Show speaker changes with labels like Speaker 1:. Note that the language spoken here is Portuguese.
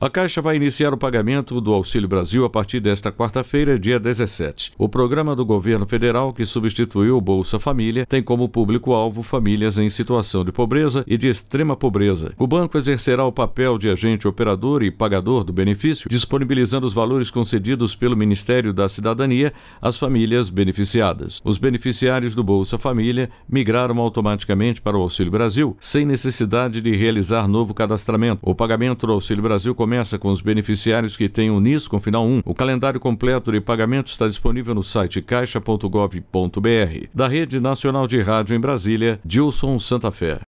Speaker 1: A Caixa vai iniciar o pagamento do Auxílio Brasil a partir desta quarta-feira, dia 17. O programa do governo federal, que substituiu o Bolsa Família, tem como público-alvo famílias em situação de pobreza e de extrema pobreza. O banco exercerá o papel de agente operador e pagador do benefício, disponibilizando os valores concedidos pelo Ministério da Cidadania às famílias beneficiadas. Os beneficiários do Bolsa Família migraram automaticamente para o Auxílio Brasil, sem necessidade de realizar novo cadastramento. O pagamento do Auxílio Brasil começa começa com os beneficiários que têm o NIS com final 1. O calendário completo de pagamento está disponível no site caixa.gov.br. Da Rede Nacional de Rádio em Brasília, Gilson
Speaker 2: Santa Fé.